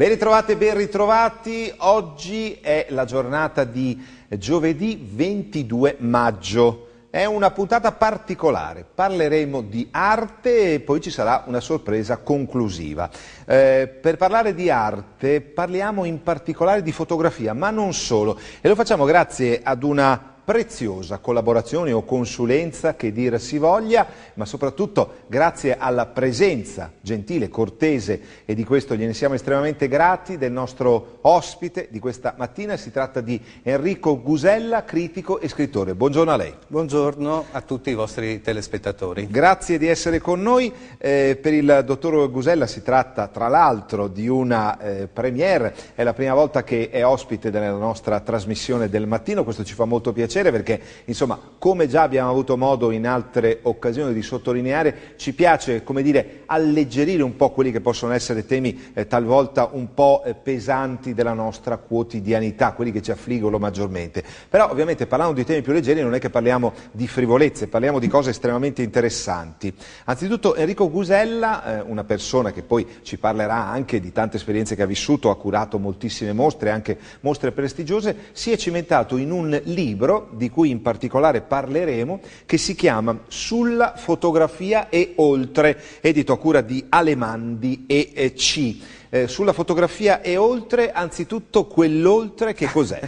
Ben ritrovate, ben ritrovati. Oggi è la giornata di giovedì 22 maggio. È una puntata particolare, parleremo di arte e poi ci sarà una sorpresa conclusiva. Eh, per parlare di arte parliamo in particolare di fotografia, ma non solo. E lo facciamo grazie ad una preziosa collaborazione o consulenza che dir si voglia, ma soprattutto grazie alla presenza gentile, cortese e di questo gliene siamo estremamente grati del nostro ospite di questa mattina. Si tratta di Enrico Gusella, critico e scrittore. Buongiorno a lei. Buongiorno a tutti i vostri telespettatori. Grazie di essere con noi. Eh, per il dottor Gusella si tratta tra l'altro di una eh, premiere. È la prima volta che è ospite della nostra trasmissione del mattino. Questo ci fa molto piacere perché, insomma, come già abbiamo avuto modo in altre occasioni di sottolineare, ci piace, come dire, alleggerire un po' quelli che possono essere temi eh, talvolta un po' eh, pesanti impatti della nostra quotidianità, quelli che ci affliggono maggiormente. Però ovviamente parlando di temi più leggeri non è che parliamo di frivolezze, parliamo di cose estremamente interessanti. Anzitutto Enrico Gusella, eh, una persona che poi ci parlerà anche di tante esperienze che ha vissuto, ha curato moltissime mostre, anche mostre prestigiose, si è cimentato in un libro di cui in particolare parleremo, che si chiama Sulla fotografia e oltre, edito a cura di Alemandi e C eh, sulla fotografia e oltre, anzitutto quell'oltre che cos'è?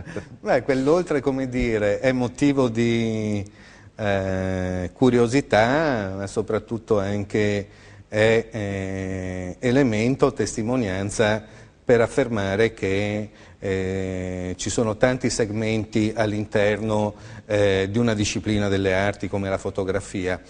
Beh, quell'oltre, come dire, è motivo di eh, curiosità, ma soprattutto anche è eh, elemento, testimonianza per affermare che eh, ci sono tanti segmenti all'interno eh, di una disciplina delle arti come la fotografia.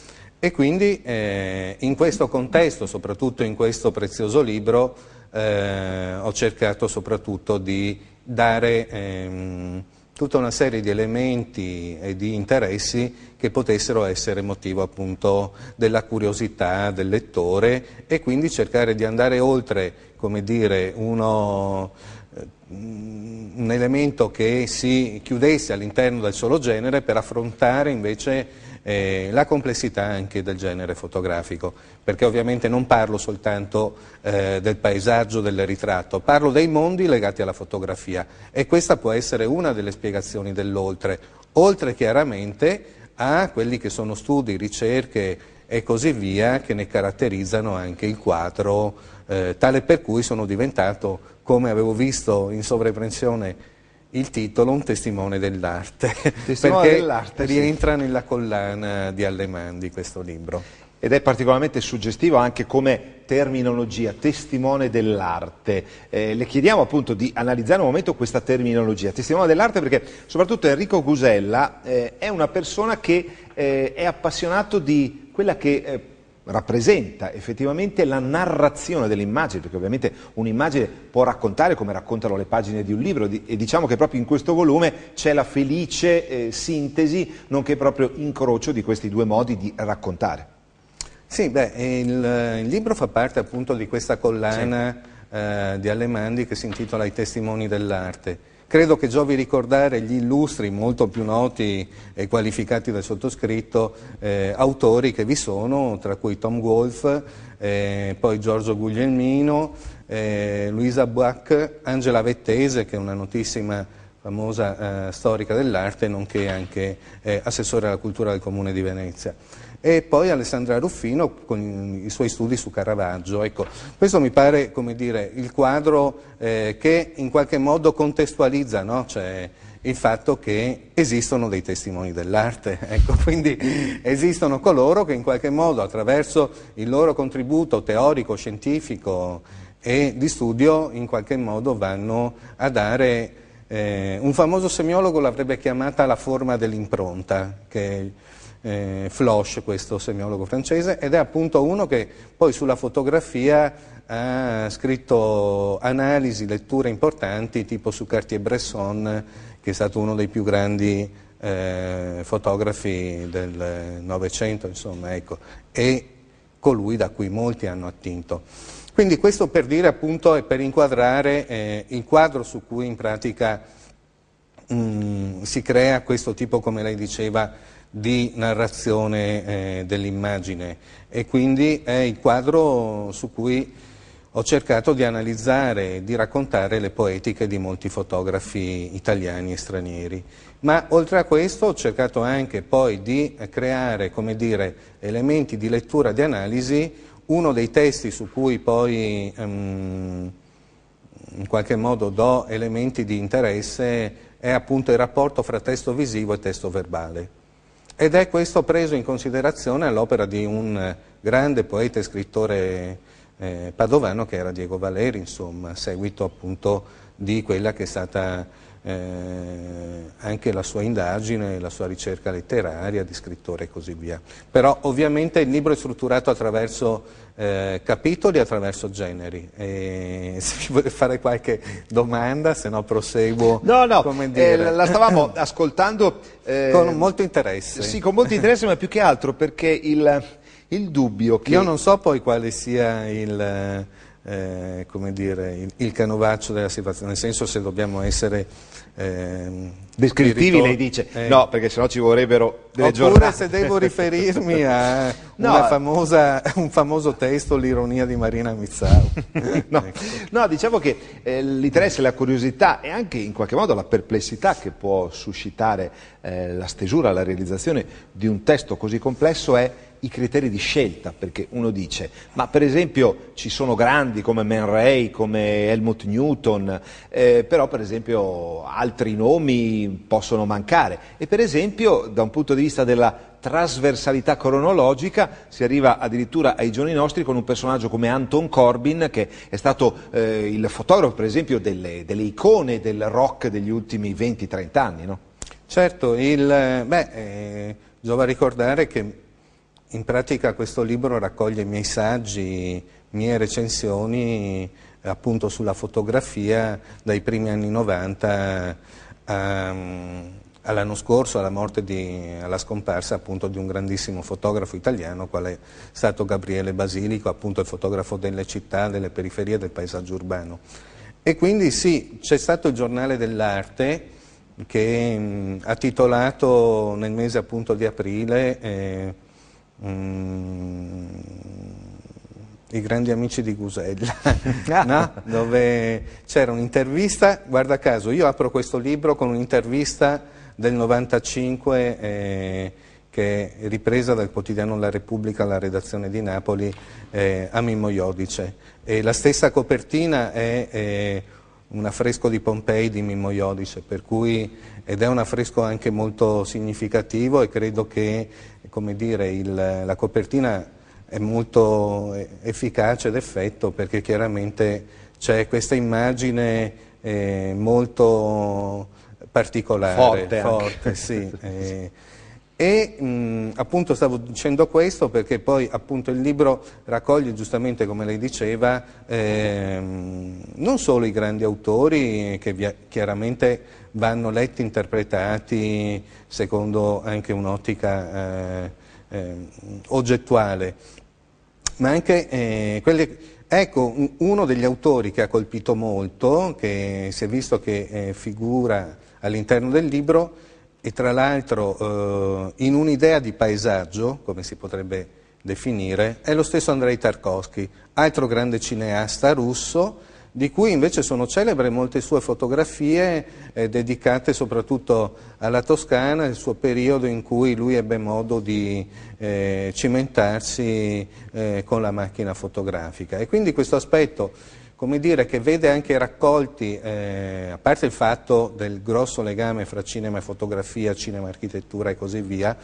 E quindi eh, in questo contesto, soprattutto in questo prezioso libro, eh, ho cercato soprattutto di dare ehm, tutta una serie di elementi e di interessi che potessero essere motivo appunto della curiosità del lettore e quindi cercare di andare oltre, come dire, uno, eh, un elemento che si chiudesse all'interno del solo genere per affrontare invece eh, la complessità anche del genere fotografico, perché ovviamente non parlo soltanto eh, del paesaggio, del ritratto, parlo dei mondi legati alla fotografia e questa può essere una delle spiegazioni dell'oltre, oltre chiaramente a quelli che sono studi, ricerche e così via che ne caratterizzano anche il quadro, eh, tale per cui sono diventato, come avevo visto in sovraimpressione il titolo Un testimone dell'arte, testimone dell'arte, rientra sì. nella collana di Alleman questo libro. Ed è particolarmente suggestivo anche come terminologia, testimone dell'arte. Eh, le chiediamo appunto di analizzare un momento questa terminologia, testimone dell'arte perché soprattutto Enrico Gusella eh, è una persona che eh, è appassionato di quella che eh, rappresenta effettivamente la narrazione dell'immagine, perché ovviamente un'immagine può raccontare come raccontano le pagine di un libro e diciamo che proprio in questo volume c'è la felice eh, sintesi, nonché proprio incrocio di questi due modi di raccontare. Sì, beh, il, il libro fa parte appunto di questa collana sì. eh, di Alemandi che si intitola I testimoni dell'arte Credo che giovi ricordare gli illustri, molto più noti e qualificati del sottoscritto, eh, autori che vi sono, tra cui Tom Wolfe, eh, poi Giorgio Guglielmino, eh, Luisa Buck, Angela Vettese, che è una notissima famosa eh, storica dell'arte, nonché anche eh, assessore alla cultura del Comune di Venezia. E poi Alessandra Ruffino con i suoi studi su Caravaggio. Ecco, questo mi pare dire, il quadro eh, che in qualche modo contestualizza no? cioè, il fatto che esistono dei testimoni dell'arte, ecco, quindi esistono coloro che in qualche modo attraverso il loro contributo teorico, scientifico e di studio in qualche modo vanno a dare eh, un famoso semiologo l'avrebbe chiamata la forma dell'impronta, che è eh, Floch, questo semiologo francese, ed è appunto uno che poi sulla fotografia ha scritto analisi, letture importanti, tipo su Cartier-Bresson, che è stato uno dei più grandi eh, fotografi del Novecento, insomma, ecco, e colui da cui molti hanno attinto. Quindi questo per dire appunto e per inquadrare eh, il quadro su cui in pratica mh, mm, si crea questo tipo, come lei diceva, di narrazione eh, dell'immagine e quindi è il quadro su cui ho cercato di analizzare e di raccontare le poetiche di molti fotografi italiani e stranieri. Ma oltre a questo ho cercato anche poi di creare, come dire, elementi di lettura, di analisi uno dei testi su cui poi um, in qualche modo do elementi di interesse è appunto il rapporto fra testo visivo e testo verbale. Ed è questo preso in considerazione all'opera di un grande poeta e scrittore eh, padovano che era Diego Valeri, insomma, seguito appunto di quella che è stata eh, anche la sua indagine, la sua ricerca letteraria, di scrittore e così via. Però ovviamente il libro è strutturato attraverso eh, capitoli, attraverso generi. E se volete fare qualche domanda, se no proseguo. No, no, eh, la stavamo ascoltando. Eh, con molto interesse. Sì, con molto interesse, ma più che altro perché il, il dubbio che... Io non so poi quale sia il eh, dire, il, il, canovaccio della situazione, nel senso se dobbiamo essere eh, descrittivi lei dice, eh. no perché sennò ci vorrebbero delle Oppure giornate. se devo riferirmi a no. famosa, un famoso testo, l'ironia di Marina Mizzau. no. Ecco. no. diciamo che eh, l'interesse, la curiosità e anche in qualche modo la perplessità che può suscitare eh, la stesura, la realizzazione di un testo così complesso è i criteri di scelta, perché uno dice, ma per esempio ci sono grandi come Man Ray, come Helmut Newton, eh, però per esempio altri nomi possono mancare e per esempio da un punto di vista della trasversalità cronologica si arriva addirittura ai giorni nostri con un personaggio come Anton Corbin che è stato eh, il fotografo per esempio delle, delle, icone del rock degli ultimi 20-30 anni. No? Certo, il, eh, beh, eh, giova ricordare che in pratica questo libro raccoglie i miei saggi, mie recensioni appunto sulla fotografia dai primi anni 90 um, ehm, all'anno scorso, alla morte di, alla scomparsa appunto di un grandissimo fotografo italiano quale è stato Gabriele Basilico, appunto il fotografo delle città, delle periferie, del paesaggio urbano. E quindi sì, c'è stato il giornale dell'arte che mh, mm, ha titolato nel mese appunto di aprile eh, Mm, I grandi amici di Gusella, no? dove c'era un'intervista, guarda caso, io apro questo libro con un'intervista del 95 eh, che è ripresa dal quotidiano La Repubblica alla redazione di Napoli eh, a Mimmo Iodice. E la stessa copertina è... Eh, un affresco di Pompei di Mimmo Iodice, per cui, ed è un affresco anche molto significativo e credo che come dire, il, la copertina è molto efficace ed effetto perché chiaramente c'è questa immagine eh, molto particolare, forte, forte sì, eh, e mh, appunto stavo dicendo questo perché poi appunto il libro raccoglie giustamente, come lei diceva, ehm, non solo i grandi autori che via, chiaramente vanno letti, interpretati secondo anche un'ottica eh, eh, oggettuale, ma anche eh, quelle... Ecco, uno degli autori che ha colpito molto, che si è visto che eh, figura all'interno del libro, e tra l'altro eh, in un'idea di paesaggio, come si potrebbe definire, è lo stesso Andrei Tarkovsky, altro grande cineasta russo, di cui invece sono celebre molte sue fotografie eh, dedicate soprattutto alla Toscana, il suo periodo in cui lui ebbe modo di eh, cimentarsi eh, con la macchina fotografica. E quindi questo aspetto come dire, che vede anche raccolti, eh, a parte il fatto del grosso legame fra cinema e fotografia, cinema, architettura e così via,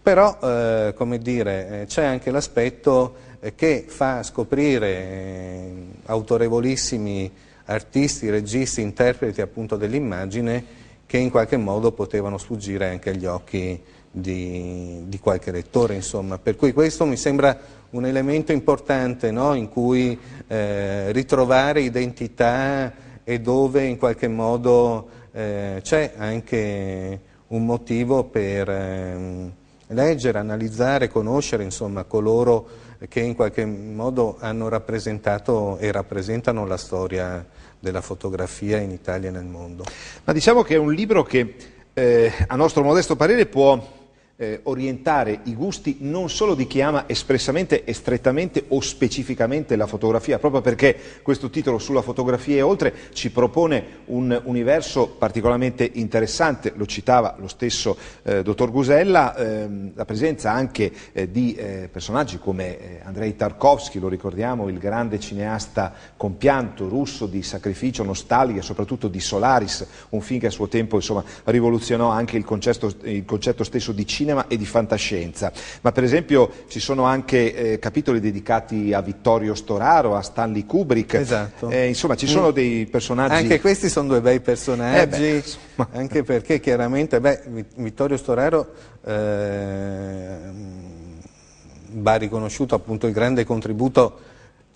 però eh, eh c'è anche l'aspetto eh, che fa scoprire eh, autorevolissimi artisti, registi, interpreti appunto dell'immagine che in qualche modo potevano sfuggire anche agli occhi di, di qualche lettore. Insomma. Per cui questo mi sembra un elemento importante no? in cui eh, ritrovare identità e dove in qualche modo eh, c'è anche un motivo per eh, leggere, analizzare, conoscere insomma, coloro che in qualche modo hanno rappresentato e rappresentano la storia della fotografia in Italia e nel mondo. Ma diciamo che è un libro che eh, a nostro modesto parere può eh, orientare i gusti non solo di chi ama espressamente e strettamente o specificamente la fotografia, proprio perché questo titolo sulla fotografia e oltre ci propone un universo particolarmente interessante, lo citava lo stesso eh, dottor Gusella, ehm, la presenza anche eh, di eh, personaggi come eh, Andrei Tarkovsky, lo ricordiamo, il grande cineasta compianto russo di sacrificio, nostalgia, soprattutto di Solaris, un film che a suo tempo insomma, rivoluzionò anche il concetto, il concetto stesso di cinema cinema e di fantascienza, ma per esempio ci sono anche eh, capitoli dedicati a Vittorio Storaro, a Stanley Kubrick, esatto. eh, insomma ci sono mm. dei personaggi... Anche questi sono due bei eh, personaggi, beh, anche perché chiaramente beh, Vittorio Storaro eh, mm, va riconosciuto appunto il grande contributo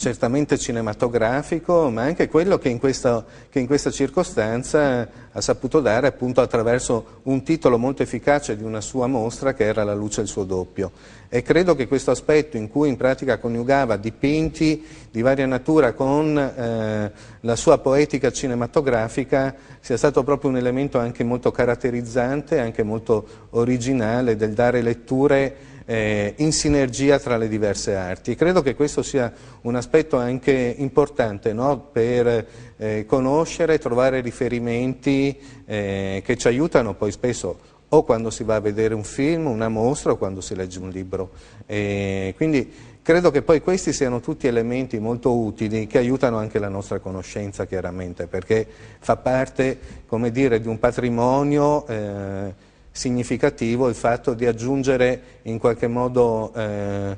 certamente cinematografico, ma anche quello che in, questa, che in, questa, circostanza ha saputo dare appunto attraverso un titolo molto efficace di una sua mostra che era La luce e il suo doppio. E credo che questo aspetto in cui in pratica coniugava dipinti di varia natura con eh, la sua poetica cinematografica sia stato proprio un elemento anche molto caratterizzante, anche molto originale del dare letture eh, in sinergia tra le diverse arti. credo che questo sia un aspetto anche importante no? per eh, conoscere, trovare riferimenti eh, che ci aiutano poi spesso o quando si va a vedere un film, una mostra o quando si legge un libro. E quindi credo che poi questi siano tutti elementi molto utili che aiutano anche la nostra conoscenza chiaramente perché fa parte come dire, di un patrimonio eh, significativo il fatto di aggiungere in qualche modo eh,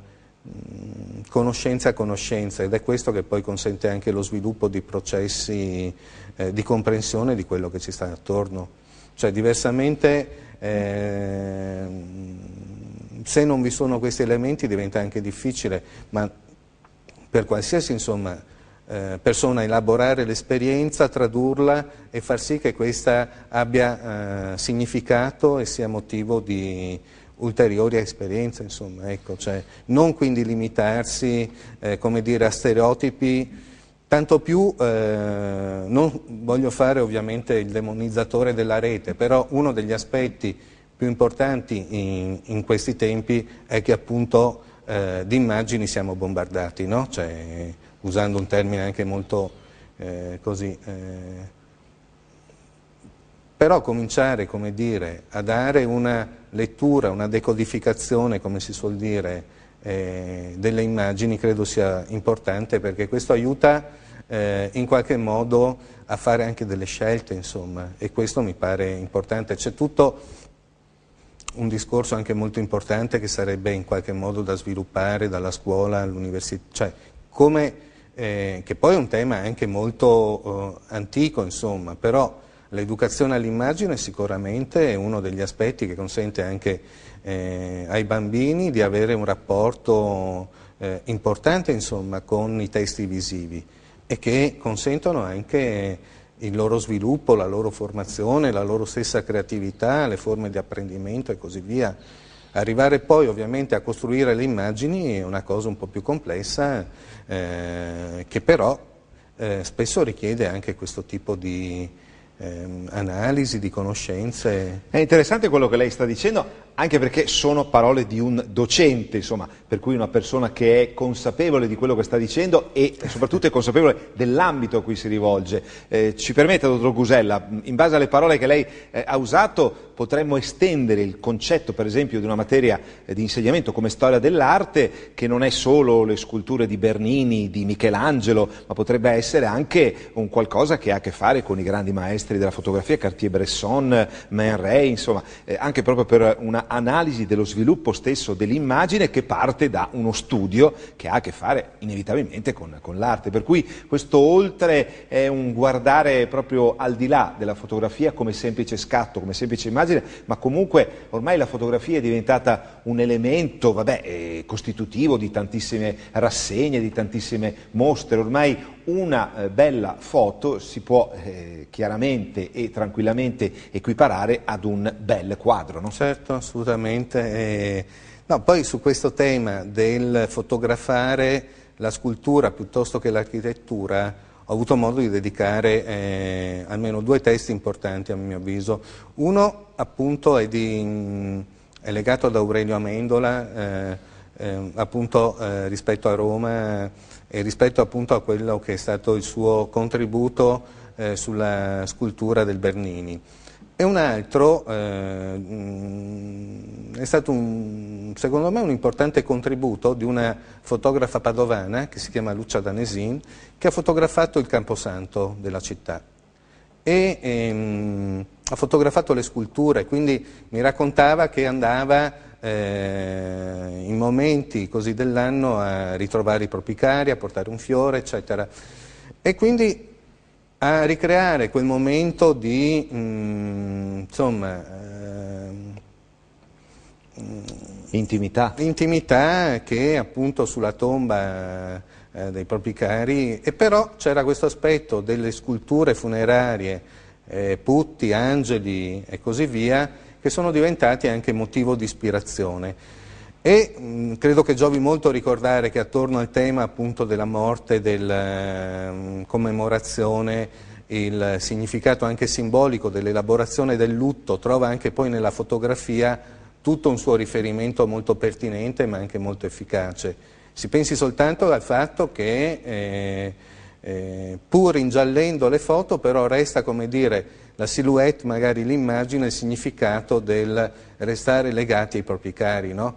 conoscenza a conoscenza ed è questo che poi consente anche lo sviluppo di processi eh, di comprensione di quello che ci sta attorno. Cioè diversamente eh, se non vi sono questi elementi diventa anche difficile, ma per qualsiasi insomma, eh, persona elaborare l'esperienza, tradurla e far sì che questa abbia eh, significato e sia motivo di ulteriori esperienze, insomma, ecco, cioè, non quindi limitarsi eh, dire, a stereotipi, tanto più eh, non voglio fare ovviamente il demonizzatore della rete, però uno degli aspetti più importanti in, in questi tempi è che appunto eh, di immagini siamo bombardati, no? cioè, usando un termine anche molto eh, così. Eh, però cominciare, come dire, a dare una lettura, una decodificazione, come si suol dire, eh, delle immagini credo sia importante perché questo aiuta eh, in qualche modo a fare anche delle scelte, insomma, e questo mi pare importante. C'è tutto un discorso anche molto importante che sarebbe in qualche modo da sviluppare dalla scuola all'università, cioè come eh, che poi è un tema anche molto eh, antico, insomma, però l'educazione all'immagine sicuramente è uno degli aspetti che consente anche eh, ai bambini di avere un rapporto eh, importante insomma, con i testi visivi e che consentono anche il loro sviluppo, la loro formazione, la loro stessa creatività, le forme di apprendimento e così via. Arrivare poi ovviamente a costruire le immagini è una cosa un po' più complessa eh, che però eh, spesso richiede anche questo tipo di ehm, analisi, di conoscenze. È interessante quello che lei sta dicendo, anche perché sono parole di un docente, insomma, per cui una persona che è consapevole di quello che sta dicendo e soprattutto è consapevole dell'ambito a cui si rivolge. Eh, ci permetta, dottor Gusella, in base alle parole che lei eh, ha usato, potremmo estendere il concetto, per esempio, di una materia eh, di insegnamento come storia dell'arte, che non è solo le sculture di Bernini, di Michelangelo, ma potrebbe essere anche un qualcosa che ha a che fare con i grandi maestri della fotografia, Cartier-Bresson, Man Ray, insomma, eh, anche proprio per una analisi dello sviluppo stesso dell'immagine che parte da uno studio che ha a che fare inevitabilmente con, con l'arte. Per cui questo oltre è un guardare proprio al di là della fotografia come semplice scatto, come semplice immagine, ma comunque ormai la fotografia è diventata un elemento vabbè, eh, costitutivo di tantissime rassegne, di tantissime mostre, ormai una eh, bella foto si può eh, chiaramente e tranquillamente equiparare ad un bel quadro. No? Certo, assolutamente. Eh, no, poi su questo tema del fotografare la scultura piuttosto che l'architettura ho avuto modo di dedicare eh, almeno due testi importanti a mio avviso. Uno appunto è, di, mm, è legato ad Aurelio Amendola, eh, ehm, appunto eh, rispetto a Roma e rispetto appunto a quello che è stato il suo contributo eh, sulla scultura del Bernini. E un altro eh, mm, è stato un, secondo me un importante contributo di una fotografa padovana che si chiama Lucia Danesin che ha fotografato il Camposanto della città e ehm, ha fotografato le sculture, quindi mi raccontava che andava eh, in momenti così dell'anno a ritrovare i propri cari, a portare un fiore, eccetera. E quindi a ricreare quel momento di, mh, mm, insomma, eh, intimità. intimità che appunto sulla tomba eh, dei propri cari, e però c'era questo aspetto delle sculture funerarie, eh, putti, angeli e così via, che sono diventati anche motivo di ispirazione. E mh, credo che giovi molto ricordare che attorno al tema appunto della morte, della ehm, commemorazione, il significato anche simbolico dell'elaborazione del lutto trova anche poi nella fotografia tutto un suo riferimento molto pertinente ma anche molto efficace. Si pensi soltanto al fatto che eh, eh, pur ingiallendo le foto però resta come dire la silhouette, magari l'immagine, il significato del restare legati ai propri cari. No?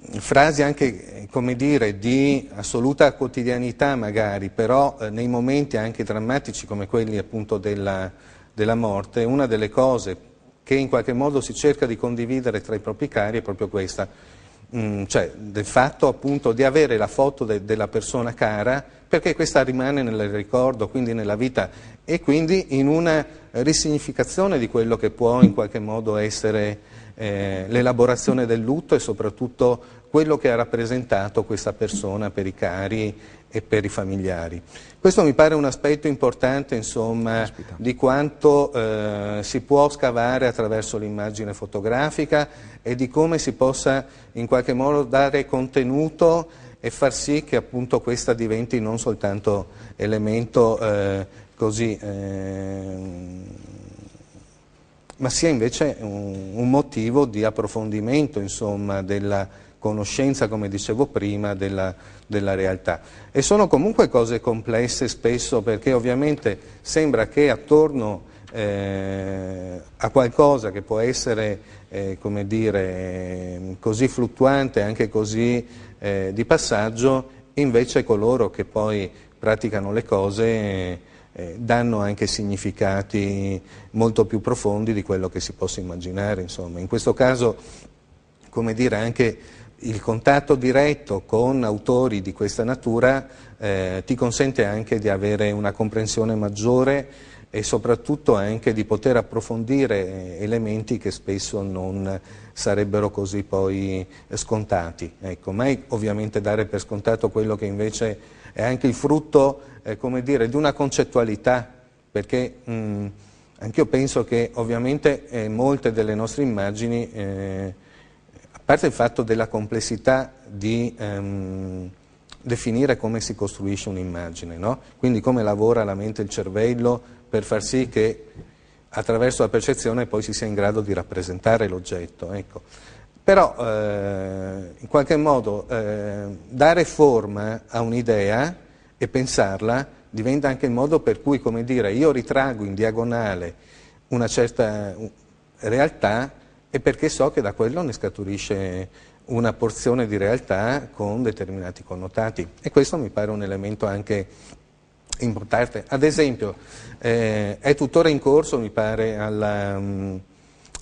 Frasi anche, come dire, di assoluta quotidianità magari, però eh, nei momenti anche drammatici come quelli appunto della, della morte, una delle cose che in qualche modo si cerca di condividere tra i propri cari è proprio questa, Mm, cioè, del fatto appunto di avere la foto de, della persona cara perché questa rimane nel ricordo, quindi nella vita e quindi in una risignificazione di quello che può in qualche modo essere eh, l'elaborazione del lutto e soprattutto quello che ha rappresentato questa persona per i cari e per i familiari. Questo mi pare un aspetto importante insomma, di quanto eh, si può scavare attraverso l'immagine fotografica e di come si possa in qualche modo dare contenuto e far sì che appunto questa diventi non soltanto elemento eh, così, eh, ma sia invece un, un motivo di approfondimento insomma, della conoscenza, come dicevo prima, della, della, realtà. E sono comunque cose complesse spesso perché ovviamente sembra che attorno eh, a qualcosa che può essere, eh, come dire, eh, così fluttuante, anche così eh, di passaggio, invece coloro che poi praticano le cose eh, danno anche significati molto più profondi di quello che si possa immaginare. Insomma. In questo caso, come dire, anche il contatto diretto con autori di questa natura eh, ti consente anche di avere una comprensione maggiore e soprattutto anche di poter approfondire eh, elementi che spesso non sarebbero così poi scontati. Ecco, mai ovviamente dare per scontato quello che invece è anche il frutto eh, dire, di una concettualità, perché mm, anche io penso che ovviamente eh, molte delle nostre immagini eh, parte il fatto della complessità di ehm, definire come si costruisce un'immagine, no? quindi come lavora la mente e il cervello per far sì che attraverso la percezione poi si sia in grado di rappresentare l'oggetto. Ecco. Però eh, in qualche modo eh, dare forma a un'idea e pensarla diventa anche il modo per cui, come dire, io ritrago in diagonale una certa realtà e perché so che da quello ne scaturisce una porzione di realtà con determinati connotati e questo mi pare un elemento anche importante. Ad esempio eh, è tuttora in corso, mi pare, alla, mm,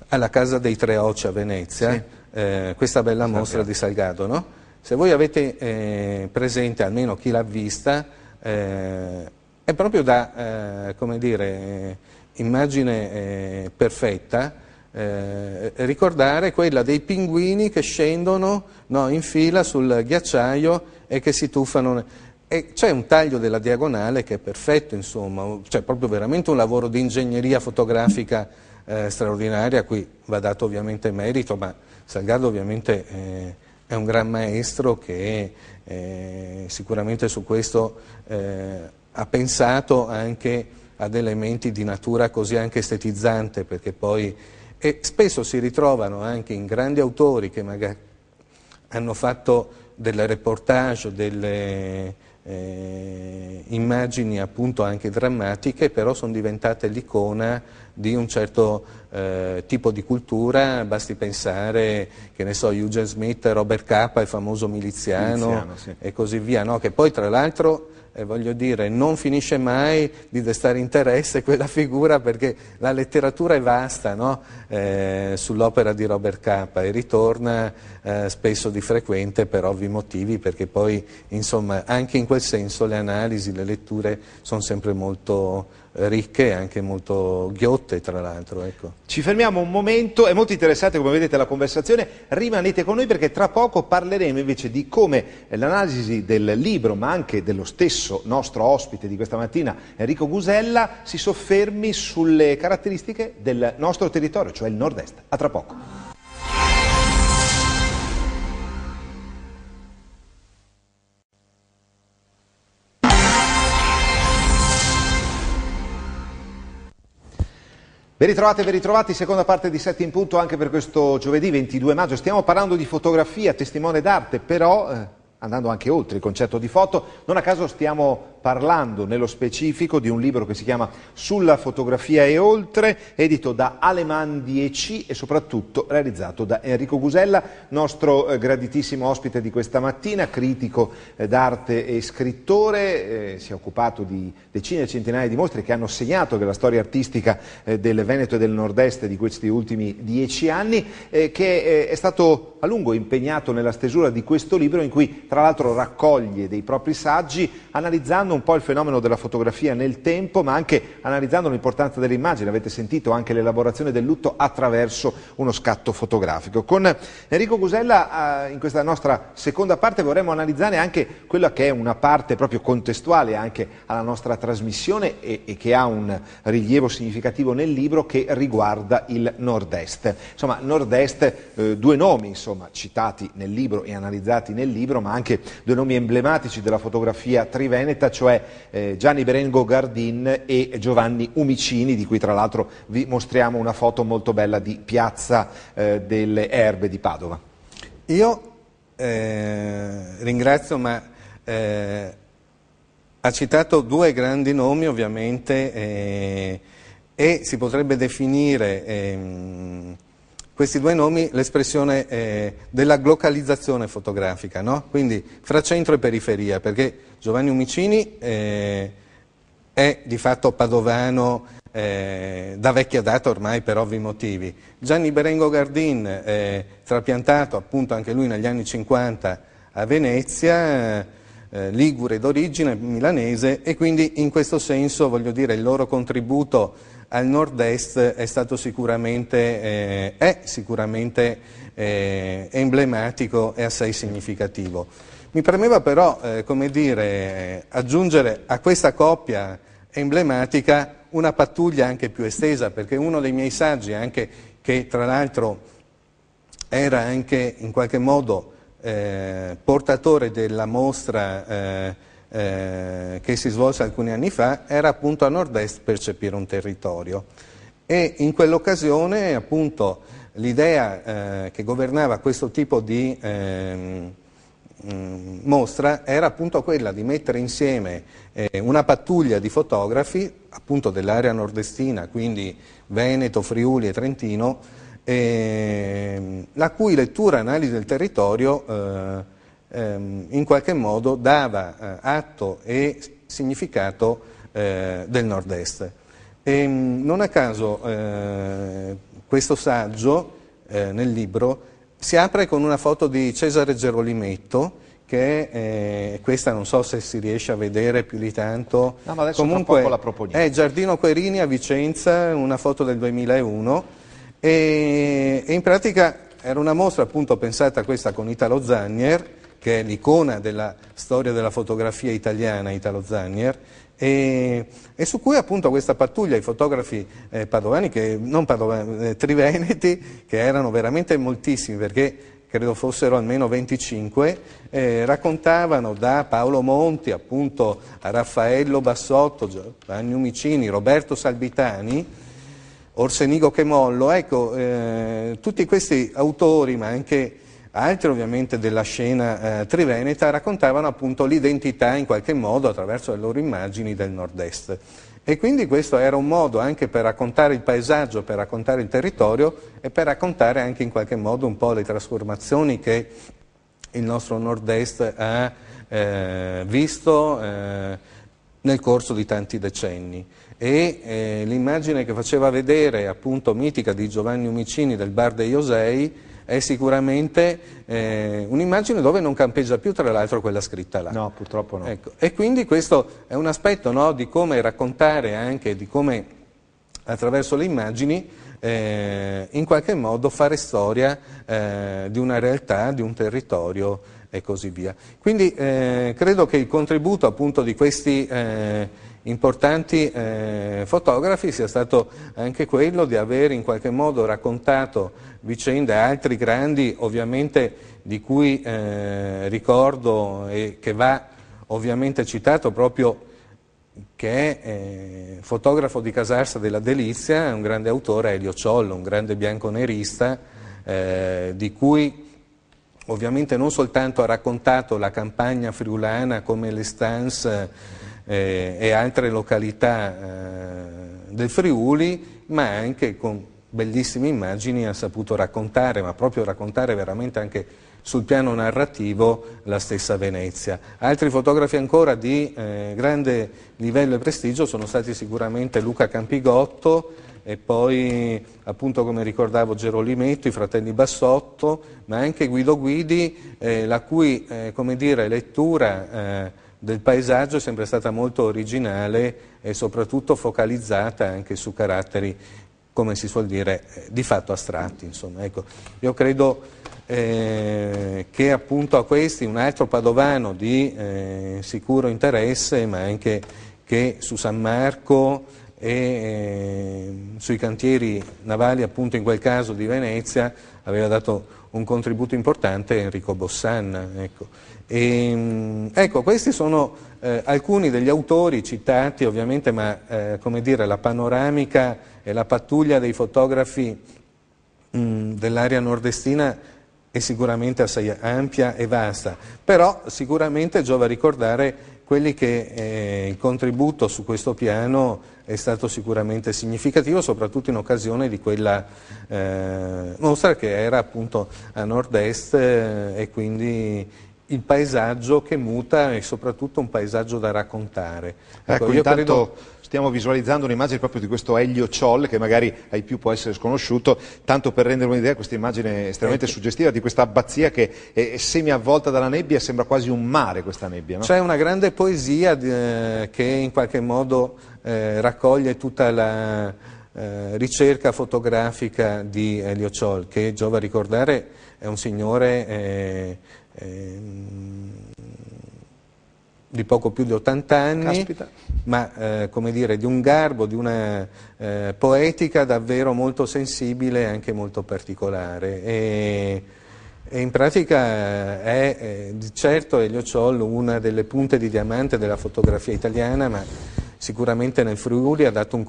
alla Casa dei Tre Occi a Venezia, sì. eh, questa bella mostra sì. di Salgado. No? Se voi avete eh, presente, almeno chi l'ha vista, eh, è proprio da, eh, dire, eh, immagine perfetta eh, ricordare, quella dei pinguini che scendono no, in fila sul ghiacciaio e che si tuffano. E c'è un taglio della diagonale che è perfetto, insomma, c'è cioè, proprio veramente un lavoro di ingegneria fotografica eh, straordinaria, qui va dato ovviamente merito, ma Salgado ovviamente eh, è un gran maestro che eh, sicuramente su questo eh, ha pensato anche ad elementi di natura così anche estetizzante, perché poi e spesso si ritrovano anche in grandi autori che magari hanno fatto delle reportage, delle eh, immagini appunto anche drammatiche, però sono diventate l'icona di un certo eh, tipo di cultura, basti pensare, che ne so, Eugene Smith, Robert Capa, il famoso miliziano, miliziano sì. e così via, no? che poi tra l'altro eh, voglio dire, non finisce mai di destare interesse quella figura perché la letteratura è vasta no? eh, sull'opera di Robert Capa e ritorna eh, spesso di frequente per ovvi motivi perché poi insomma anche in quel senso le analisi, le letture sono sempre molto ricche e anche molto ghiotte tra l'altro. Ecco. Ci fermiamo un momento, è molto interessante come vedete la conversazione, rimanete con noi perché tra poco parleremo invece di come l'analisi del libro ma anche dello stesso nostro ospite di questa mattina Enrico Gusella si soffermi sulle caratteristiche del nostro territorio, cioè il nord-est. A tra poco. Ben ritrovate, ben ritrovati, seconda parte di Sette in punto anche per questo giovedì 22 maggio. Stiamo parlando di fotografia, testimone d'arte, però eh, andando anche oltre il concetto di foto. Non a caso stiamo parlando nello specifico di un libro che si chiama Sulla fotografia e oltre, edito da Aleman 10 e soprattutto realizzato da Enrico Gusella, nostro eh, graditissimo ospite di questa mattina, critico eh, d'arte e scrittore, eh, si è occupato di decine e centinaia di mostre che hanno segnato la storia artistica eh, del Veneto e del Nord-Est di questi ultimi dieci anni, eh, che eh, è stato a lungo impegnato nella stesura di questo libro in cui tra tra l'altro raccoglie dei propri saggi analizzando un po' il fenomeno della fotografia nel tempo ma anche analizzando l'importanza dell'immagine, avete sentito anche l'elaborazione del lutto attraverso uno scatto fotografico. Con Enrico Gusella eh, in questa nostra seconda parte vorremmo analizzare anche quella che è una parte proprio contestuale anche alla nostra trasmissione e, e che ha un rilievo significativo nel libro che riguarda il nord-est. Insomma, nord-est, eh, due nomi insomma, citati nel libro e analizzati nel libro ma anche due nomi emblematici della fotografia triveneta, cioè eh, Gianni Berengo Gardin e Giovanni Umicini, di cui tra l'altro vi mostriamo una foto molto bella di Piazza eh, delle Erbe di Padova. Io eh, ringrazio, ma eh, ha citato due grandi nomi ovviamente eh, e si potrebbe definire ehm, questi due nomi l'espressione eh, della localizzazione fotografica, no? quindi fra centro e periferia, perché Giovanni Umicini eh, è di fatto padovano eh, da vecchia data ormai per ovvi motivi. Gianni Berengo Gardin, eh, trapiantato appunto anche lui negli anni 50 a Venezia, eh, eh, ligure d'origine, milanese, e quindi in questo senso voglio dire il loro contributo al nord-est è, sicuramente, eh, è sicuramente eh, emblematico e assai significativo. Mi premeva però eh, dire, aggiungere a questa coppia emblematica una pattuglia anche più estesa, perché uno dei miei saggi, anche, che tra l'altro era anche in qualche modo eh, portatore della mostra eh, eh, che si svolse alcuni anni fa era appunto a nord-est percepire un territorio e in quell'occasione appunto l'idea eh, che governava questo tipo di ehm, mm, mostra era appunto quella di mettere insieme eh, una pattuglia di fotografi appunto dell'area nordestina, quindi Veneto, Friuli e Trentino, eh, la cui lettura e analisi del territorio eh, ehm, in qualche modo dava eh, atto e significato eh, del nord-est. E, ehm, non a caso eh, questo saggio eh, nel libro si apre con una foto di Cesare Gerolimetto, che eh, questa non so se si riesce a vedere più di tanto. No, ma Comunque, la proponiamo. È Giardino Querini a Vicenza, una foto del 2001 e, e in pratica era una mostra appunto pensata questa con Italo Zagner che è l'icona della storia della fotografia italiana, Italo Zannier, e, e, su cui appunto questa pattuglia, i fotografi eh, padovani, che, non padovani, eh, triveneti, che erano veramente moltissimi, perché credo fossero almeno 25, eh, raccontavano da Paolo Monti appunto a Raffaello Bassotto, Giovanni Umicini, Roberto Salbitani, Orsenigo Chemollo, ecco, eh, tutti questi autori, ma anche altri ovviamente della scena eh, triveneta raccontavano appunto l'identità in qualche modo attraverso le loro immagini del nord-est. E quindi questo era un modo anche per raccontare il paesaggio, per raccontare il territorio e per raccontare anche in qualche modo un po' le trasformazioni che il nostro nord-est ha eh, visto eh, nel corso di tanti decenni. E eh, l'immagine che faceva vedere appunto mitica di Giovanni Umicini del bar dei Iosei è sicuramente eh, un'immagine dove non campeggia più tra l'altro quella scritta là. No, purtroppo no. Ecco. E quindi questo è un aspetto no, di come raccontare anche, di come attraverso le immagini eh, in qualche modo fare storia eh, di una realtà, di un territorio e così via. Quindi eh, credo che il contributo appunto di questi eh, importanti eh, fotografi sia stato anche quello di aver in qualche modo raccontato vicende, altri grandi ovviamente di cui eh, ricordo e che va ovviamente citato proprio che è eh, fotografo di Casarsa della Delizia, un grande autore, Elio Ciollo, un grande bianconerista, eh, di cui ovviamente non soltanto ha raccontato la campagna friulana come le Stans eh, e altre località eh, del Friuli, ma anche con bellissime immagini ha saputo raccontare, ma proprio raccontare veramente anche sul piano narrativo la stessa Venezia. Altri fotografi ancora di eh, grande livello e prestigio sono stati sicuramente Luca Campigotto e poi appunto come ricordavo Gerolimetto, i fratelli Bassotto, ma anche Guido Guidi, eh, la cui eh, dire, lettura eh, del paesaggio è sempre stata molto originale e soprattutto focalizzata anche su caratteri come si suol dire, eh, di fatto astratti. Ecco, io credo eh, che appunto a questi un altro padovano di eh, sicuro interesse, ma anche che su San Marco e eh, sui cantieri navali, appunto in quel caso di Venezia, aveva dato un contributo importante Enrico Bossanna. Ecco. E, ehm, ecco, questi sono eh, alcuni degli autori citati ovviamente, ma eh, come dire, la panoramica e la pattuglia dei fotografi mm, dell'area nordestina è sicuramente assai ampia e vasta, però sicuramente giova ricordare quelli che eh, il contributo su questo piano è stato sicuramente significativo, soprattutto in occasione di quella eh, mostra che era appunto a nord-est eh, e quindi il paesaggio che muta e soprattutto un paesaggio da raccontare. Ecco, ecco intanto credo... stiamo visualizzando un'immagine proprio di questo Elio Cioll, che magari ai più può essere sconosciuto, tanto per rendere un'idea questa immagine estremamente eh. suggestiva di questa abbazia che è semiavvolta dalla nebbia, sembra quasi un mare questa nebbia. No? C'è una grande poesia eh, che in qualche modo eh, raccoglie tutta la eh, ricerca fotografica di Elio Cioll, che giova a ricordare è un signore eh, Ehm, di poco più di 80 anni, Caspita. ma eh, come dire, di un garbo, di una eh, poetica davvero molto sensibile e anche molto particolare. E, e in pratica eh, è, è eh, di certo Elio Ciollo una delle punte di diamante della fotografia italiana, ma sicuramente nel Friuli ha dato un,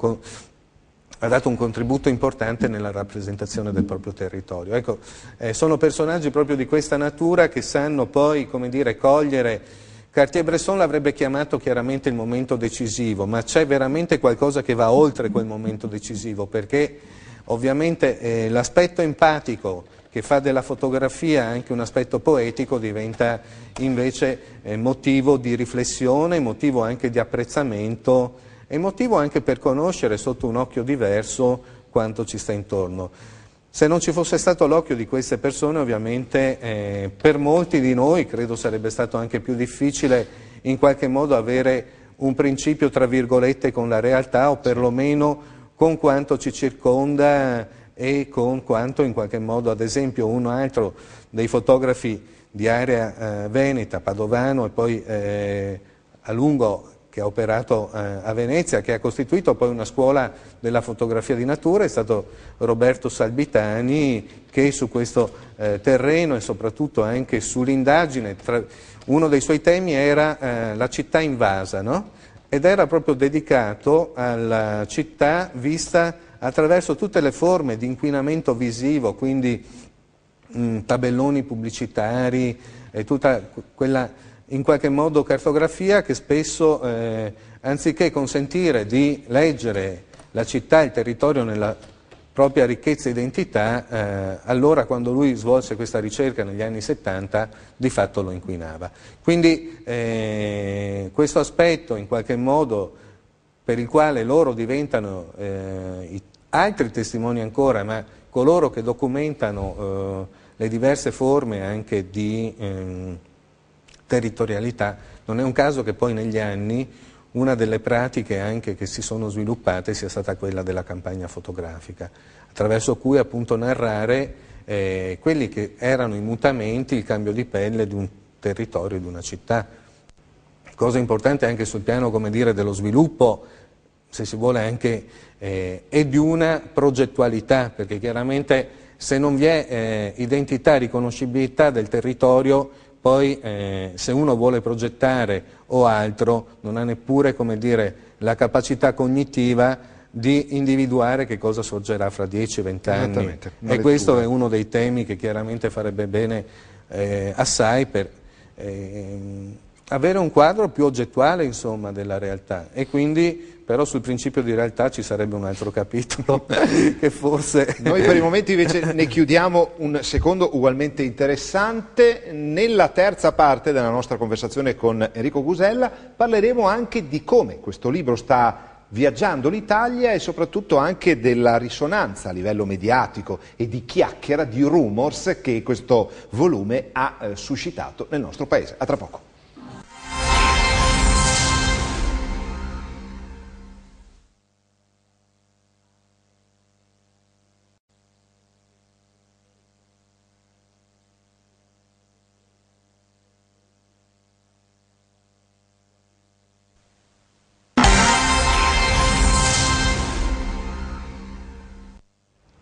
ha dato un contributo importante nella rappresentazione del proprio territorio. Ecco, eh, sono personaggi proprio di questa natura che sanno poi, come dire, cogliere Cartier-Bresson l'avrebbe chiamato chiaramente il momento decisivo, ma c'è veramente qualcosa che va oltre quel momento decisivo, perché ovviamente eh, l'aspetto empatico che fa della fotografia anche un aspetto poetico diventa invece eh, motivo di riflessione, motivo anche di apprezzamento è motivo anche per conoscere sotto un occhio diverso quanto ci sta intorno. Se non ci fosse stato l'occhio di queste persone, ovviamente eh, per molti di noi credo sarebbe stato anche più difficile in qualche modo avere un principio tra virgolette con la realtà o perlomeno con quanto ci circonda e con quanto in qualche modo, ad esempio, un altro dei fotografi di area eh, veneta, padovano e poi eh, a lungo che ha operato eh, a Venezia, che ha costituito poi una scuola della fotografia di natura, è stato Roberto Salbitani che su questo eh, terreno e soprattutto anche sull'indagine, uno dei suoi temi era eh, la città invasa, no? ed era proprio dedicato alla città vista attraverso tutte le forme di inquinamento visivo, quindi mh, mm, tabelloni pubblicitari e tutta quella in qualche modo cartografia che spesso, eh, anziché consentire di leggere la città, il territorio nella propria ricchezza e identità, eh, allora quando lui svolse questa ricerca negli anni 70 di fatto lo inquinava. Quindi eh, questo aspetto in qualche modo per il quale loro diventano eh, altri testimoni ancora, ma coloro che documentano eh, le diverse forme anche di ehm, territorialità. Non è un caso che poi negli anni una delle pratiche anche che si sono sviluppate sia stata quella della campagna fotografica, attraverso cui appunto narrare eh, quelli che erano i mutamenti, il cambio di pelle di un territorio, di una città. Cosa importante anche sul piano come dire, dello sviluppo, se si vuole anche, eh, e di una progettualità, perché chiaramente se non vi è eh, identità, riconoscibilità del territorio, poi eh, se uno vuole progettare o altro non ha neppure dire, la capacità cognitiva di individuare che cosa sorgerà fra 10-20 anni. E questo è uno dei temi che chiaramente farebbe bene eh, assai per... Eh, avere un quadro più oggettuale insomma, della realtà e quindi però sul principio di realtà ci sarebbe un altro capitolo che forse... Noi per il momento invece ne chiudiamo un secondo ugualmente interessante. Nella terza parte della nostra conversazione con Enrico Gusella parleremo anche di come questo libro sta viaggiando l'Italia e soprattutto anche della risonanza a livello mediatico e di chiacchiera, di rumors che questo volume ha eh, suscitato nel nostro paese. A tra poco.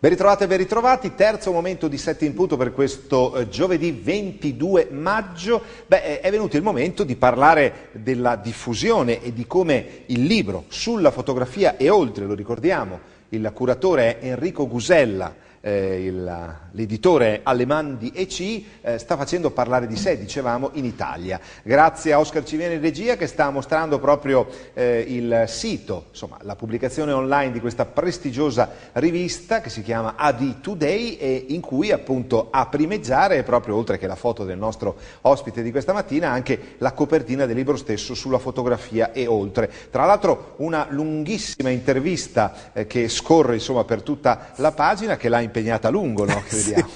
Ben ritrovati e ben ritrovati, terzo momento di sette in punto per questo eh, giovedì 22 maggio. Beh, eh, è venuto il momento di parlare della diffusione e di come il libro sulla fotografia e oltre, lo ricordiamo, il curatore è Enrico Gusella, eh, il, l'editore Aleman di EC eh, sta facendo parlare di sé, dicevamo, in Italia. Grazie a Oscar Civiani in regia che sta mostrando proprio eh, il sito, insomma, la pubblicazione online di questa prestigiosa rivista che si chiama AD Today e in cui appunto a primeggiare, proprio oltre che la foto del nostro ospite di questa mattina, anche la copertina del libro stesso sulla fotografia e oltre. Tra l'altro una lunghissima intervista eh, che scorre insomma, per tutta la pagina che l'ha impegnato impegnata a lungo, no? Crediamo.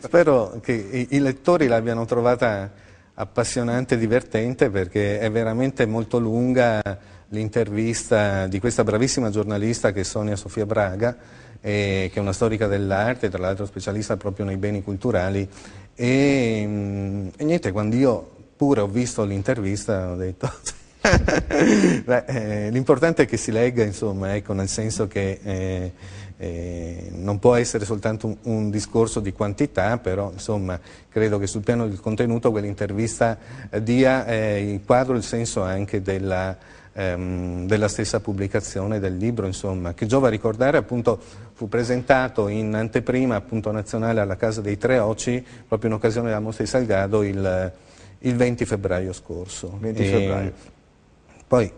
Spero che i, i lettori l'abbiano trovata appassionante e divertente perché è veramente molto lunga l'intervista di questa bravissima giornalista che è Sonia Sofia Braga, eh, che è una storica dell'arte, tra l'altro specialista proprio nei beni culturali. E, mm, e niente, quando io pure ho visto l'intervista ho detto... Beh, eh, l'importante è che si legga, insomma, ecco, nel senso che eh, eh, non può essere soltanto un, un, discorso di quantità, però insomma, credo che sul piano del contenuto quell'intervista dia eh, il quadro, il senso anche della, ehm, della stessa pubblicazione del libro, insomma, che giova a ricordare appunto fu presentato in anteprima appunto, nazionale alla Casa dei Tre Oci, proprio in occasione della mostra di Salgado, il, il 20 febbraio scorso. 20 febbraio. E, poi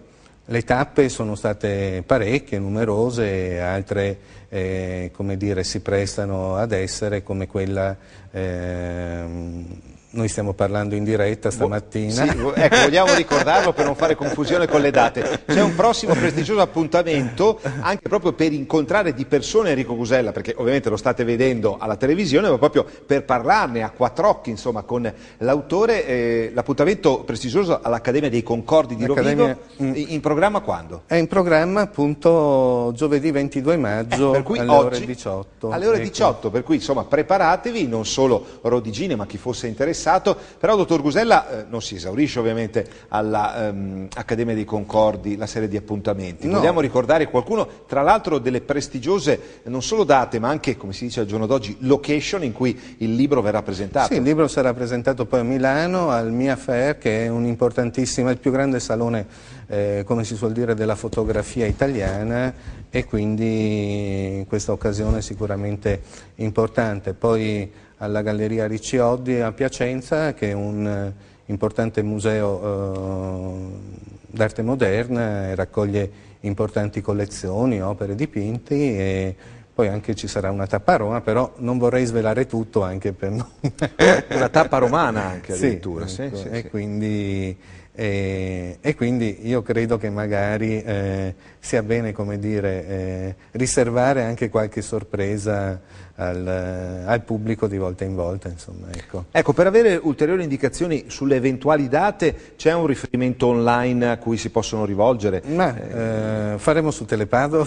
le tappe sono state parecchie, numerose, altre eh, come dire, si prestano ad essere come quella... Eh, noi stiamo parlando in diretta stamattina. Sì, ecco, vogliamo ricordarlo per non fare confusione con le date. C'è un prossimo prestigioso appuntamento anche proprio per incontrare di persona Enrico Gusella, perché ovviamente lo state vedendo alla televisione, ma proprio per parlarne a quattro occhi, insomma, con l'autore. Eh, l'appuntamento prestigioso all'Accademia dei Concordi di Rovigo, mm. in programma quando? È in programma appunto giovedì 22 maggio eh, alle ore 18. Alle ore ecco. 18, per cui insomma preparatevi, non solo Rodigine, ma chi fosse interessato interessato, però dottor Gusella eh, non si esaurisce ovviamente all'Accademia ehm, dei Concordi la serie di appuntamenti, no. vogliamo ricordare qualcuno, tra l'altro delle prestigiose non solo date ma anche come si dice al giorno d'oggi location in cui il libro verrà presentato. Sì, il libro sarà presentato poi a Milano al Mia Fair che è un importantissimo, il più grande salone eh, come si suol dire della fotografia italiana e quindi questa occasione è sicuramente importante. Poi alla Galleria Ricci Oddi a Piacenza, che è un eh, importante museo eh, d'arte moderna, raccoglie importanti collezioni, opere dipinti e poi anche ci sarà una tappa a Roma, però non vorrei svelare tutto anche per non... una tappa romana anche addirittura. Sì, ecco, sì, sì, e, quindi, eh, e, quindi, io credo che magari eh, sia bene dire, eh, riservare anche qualche sorpresa al, eh, al, pubblico di volta in volta. Insomma, ecco. ecco. per avere ulteriori indicazioni sulle eventuali date c'è un riferimento online a cui si possono rivolgere? Ma, eh, faremo su Telepado?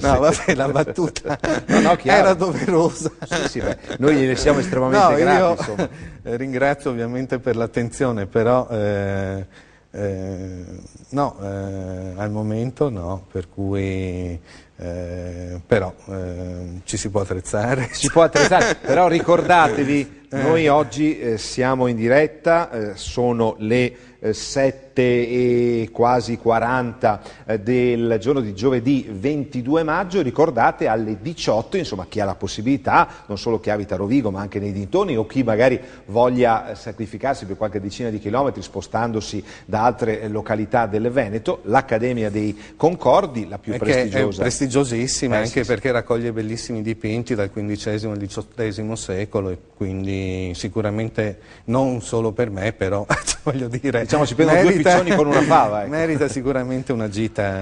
no, vabbè, la battuta no, no, era doverosa. Sì, sì, noi gliene siamo estremamente no, grati. Io, ringrazio ovviamente per l'attenzione, però... Eh, eh, no, eh, al momento no, per cui eh, però eh, ci si può attrezzare. Si può attrezzare, però ricordatevi, noi oggi eh, siamo in diretta, eh, sono le 7 e quasi 40 eh, del giorno di giovedì 22 maggio, ricordate alle 18, insomma chi ha la possibilità, non solo chi abita a Rovigo ma anche nei dintorni o chi magari voglia eh, sacrificarsi per qualche decina di chilometri spostandosi da altre eh, località del Veneto, l'Accademia dei Concordi, la più prestigiosa. È prestigiosissima eh, anche sì, perché raccoglie bellissimi dipinti dal XV al XVIII secolo e quindi sicuramente non solo per me però cioè, voglio dire diciamo, ci prendono merita arancioni con una fava. Ecco. Merita sicuramente una gita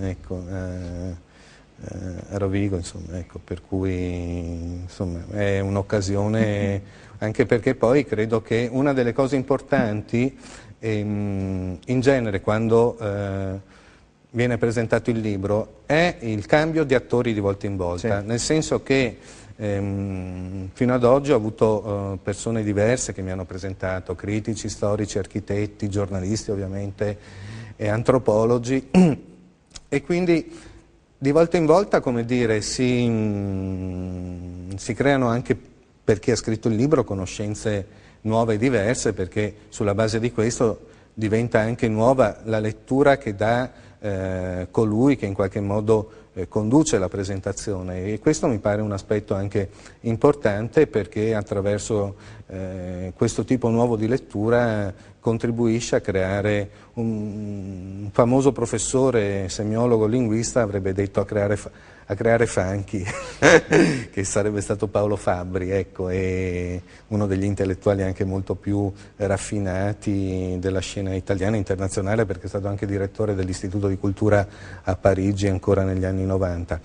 eh, ecco, a, eh, eh, a, Rovigo, insomma, ecco, per cui insomma, è un'occasione, anche perché poi credo che una delle cose importanti, ehm, in genere quando eh, viene presentato il libro, è il cambio di attori di volta in volta, sì. nel senso che Ehm, fino ad oggi ho avuto eh, persone diverse che mi hanno presentato, critici, storici, architetti, giornalisti ovviamente e antropologi e quindi di volta in volta come dire, si, mh, si creano anche per chi ha scritto il libro conoscenze nuove e diverse perché sulla base di questo diventa anche nuova la lettura che dà eh, colui che in qualche modo eh, conduce la presentazione e questo mi pare un aspetto anche importante perché attraverso eh, questo tipo nuovo di lettura contribuisce a creare un, famoso professore semiologo linguista avrebbe detto a creare, a creare fanchi, che sarebbe stato Paolo Fabbri, ecco, uno degli intellettuali anche molto più raffinati della scena italiana e internazionale perché è stato anche direttore dell'Istituto di Cultura a Parigi ancora negli anni 90.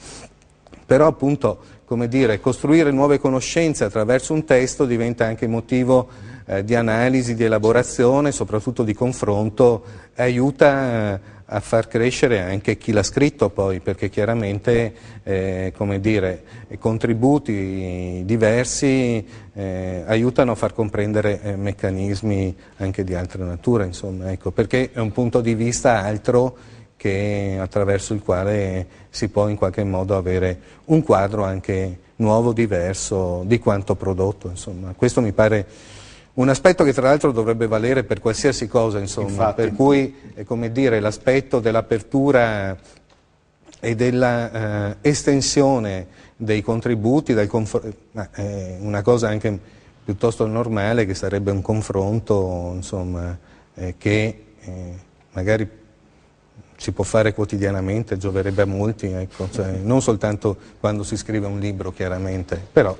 Però appunto, come dire, costruire nuove conoscenze attraverso un testo diventa anche motivo eh, di analisi, di elaborazione, soprattutto di confronto, aiuta eh, a far crescere anche chi l'ha scritto poi, perché chiaramente eh, dire, contributi diversi eh, aiutano a far comprendere eh, meccanismi anche di altra natura, insomma, ecco, perché è un punto di vista altro che, attraverso il quale si può in qualche modo avere un quadro anche nuovo, diverso di quanto prodotto. Insomma. Questo mi pare un aspetto che tra l'altro dovrebbe valere per qualsiasi cosa, insomma, Infatti. per cui è eh, come dire l'aspetto dell'apertura e dell'estensione eh, dei contributi, ma è eh, una cosa anche piuttosto normale che sarebbe un confronto insomma, eh, che eh, magari si può fare quotidianamente, gioverebbe a molti, ecco, cioè, non soltanto quando si scrive un libro chiaramente, però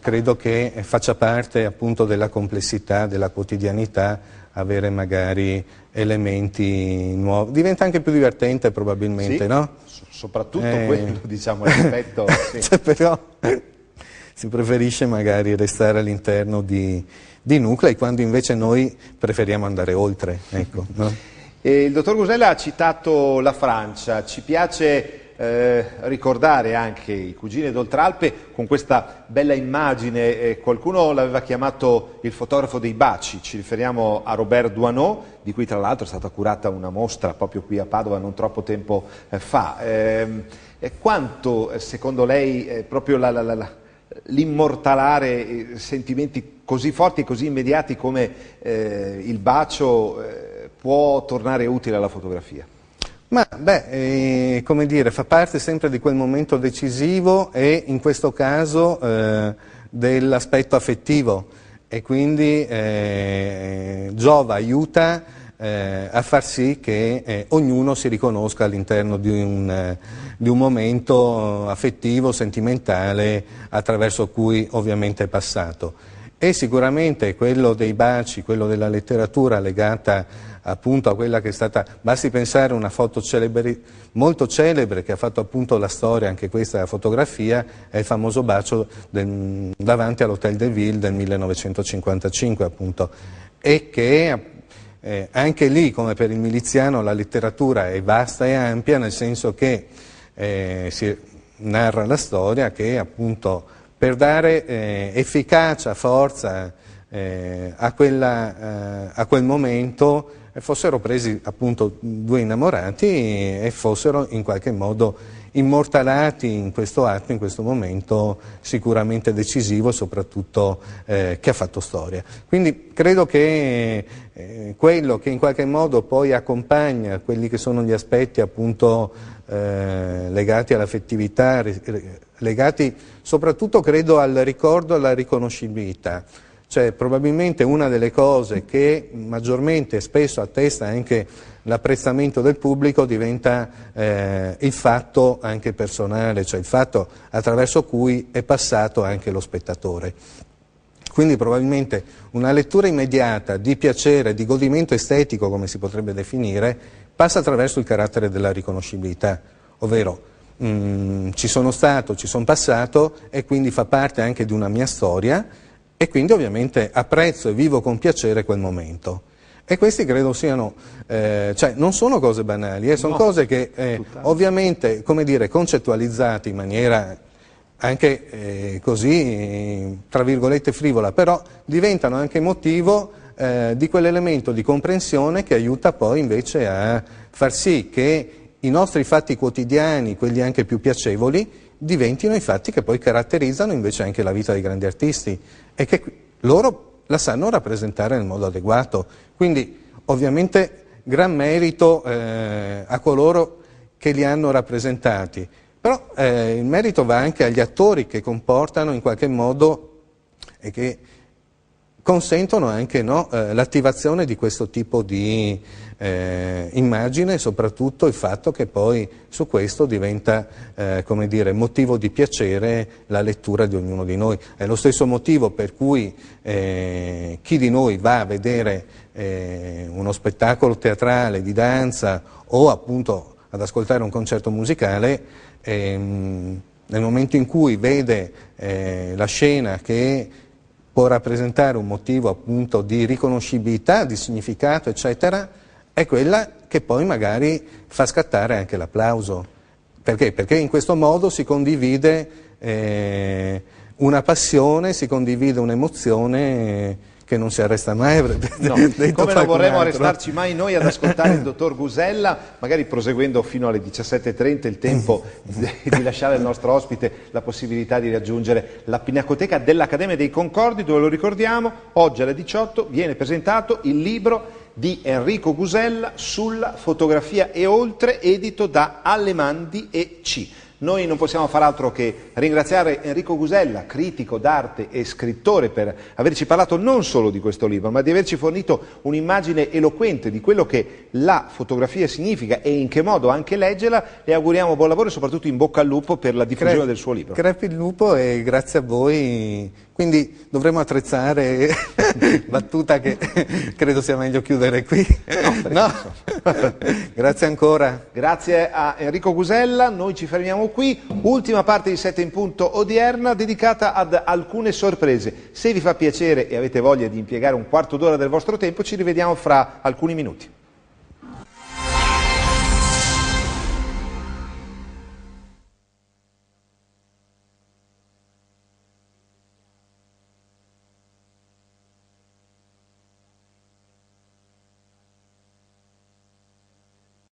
credo che faccia parte appunto della complessità, della quotidianità, avere magari elementi nuovi. Diventa anche più divertente probabilmente, sì, no? soprattutto eh... quello, diciamo, l'aspetto... Sì. cioè, però si preferisce magari restare all'interno di, di, nuclei quando invece noi preferiamo andare oltre, ecco, no? Eh, il dottor Gusella ha citato la Francia, ci piace eh, ricordare anche i cugini d'Oltralpe con questa bella immagine, eh, qualcuno l'aveva chiamato il fotografo dei baci, ci riferiamo a Robert Duanot, di cui tra l'altro è stata curata una mostra proprio qui a Padova non troppo tempo eh, fa. Ehm, quanto eh, secondo lei eh, proprio la, la, la, l'immortalare eh, sentimenti così forti e così immediati come il bacio può tornare utile alla fotografia? Ma beh, eh, come dire, fa parte sempre di quel momento decisivo e in questo caso eh, dell'aspetto affettivo e quindi eh, Giova aiuta eh, a far sì che eh, ognuno si riconosca all'interno di un, eh, di un momento affettivo, sentimentale attraverso cui ovviamente è passato. E sicuramente quello dei baci, quello della letteratura legata a appunto a quella che è stata, basti pensare a una foto celebre, molto celebre che ha fatto appunto la storia, anche questa la fotografia, è il famoso bacio del, davanti all'Hotel de Ville del 1955 appunto e che eh, anche lì come per il miliziano la letteratura è vasta e ampia nel senso che eh, si narra la storia che appunto per dare eh, efficacia, forza eh, a, quella, eh, a quel momento fossero presi appunto due innamorati e fossero in qualche modo immortalati in questo atto, in questo momento sicuramente decisivo e soprattutto eh, che ha fatto storia. Quindi credo che eh, quello che in qualche modo poi accompagna quelli che sono gli aspetti appunto eh, legati all'affettività, legati soprattutto credo al ricordo e alla riconoscibilità. Cioè, probabilmente una delle cose che maggiormente spesso attesta anche l'apprezzamento del pubblico diventa eh, il fatto anche personale, cioè il fatto attraverso cui è passato anche lo spettatore. Quindi probabilmente una lettura immediata di piacere, di godimento estetico, come si potrebbe definire, passa attraverso il carattere della riconoscibilità, ovvero mh, mm, ci sono stato, ci sono passato e quindi fa parte anche di una mia storia e quindi ovviamente apprezzo e vivo con piacere quel momento. E questi credo siano, eh, cioè non sono cose banali, eh, sono no, cose che eh, ovviamente, come dire, concettualizzate in maniera anche eh, così, tra virgolette, frivola, però diventano anche motivo eh, di quell'elemento di comprensione che aiuta poi invece a far sì che i nostri fatti quotidiani, quelli anche più piacevoli, diventino i fatti che poi caratterizzano invece anche la vita dei grandi artisti e che loro la sanno rappresentare nel modo adeguato. Quindi ovviamente gran merito eh, a coloro che li hanno rappresentati, però eh, il merito va anche agli attori che comportano in qualche modo e che consentono anche no, eh, l'attivazione di questo tipo di eh, immagine e soprattutto il fatto che poi su questo diventa eh, dire, motivo di piacere la lettura di ognuno di noi. È lo stesso motivo per cui eh, chi di noi va a vedere eh, uno spettacolo teatrale di danza o appunto ad ascoltare un concerto musicale, ehm, nel momento in cui vede eh, la scena che può rappresentare un motivo appunto di riconoscibilità, di significato, eccetera, è quella che poi magari fa scattare anche l'applauso. Perché? Perché in questo modo si condivide eh, una passione, si condivide un'emozione. Eh, che non si arresta mai. No, come non vorremmo arrestarci mai noi ad ascoltare il dottor Gusella, magari proseguendo fino alle 17.30 il tempo di lasciare al nostro ospite la possibilità di raggiungere la Pinacoteca dell'Accademia dei Concordi, dove lo ricordiamo, oggi alle 18 viene presentato il libro di Enrico Gusella sulla fotografia e oltre, edito da Allemandi e C. Noi non possiamo far altro che ringraziare Enrico Gusella, critico d'arte e scrittore, per averci parlato non solo di questo libro, ma di averci fornito un'immagine eloquente di quello che la fotografia significa e in che modo anche leggerla. Le auguriamo buon lavoro e soprattutto in bocca al lupo per la diffusione Crepi, del suo libro. Crepi il lupo e grazie a voi quindi dovremmo attrezzare battuta che credo sia meglio chiudere qui. No, no? Grazie ancora. Grazie a Enrico Gusella, noi ci fermiamo qui. Ultima parte di 7 in punto odierna dedicata ad alcune sorprese. Se vi fa piacere e avete voglia di impiegare un quarto d'ora del vostro tempo ci rivediamo fra alcuni minuti.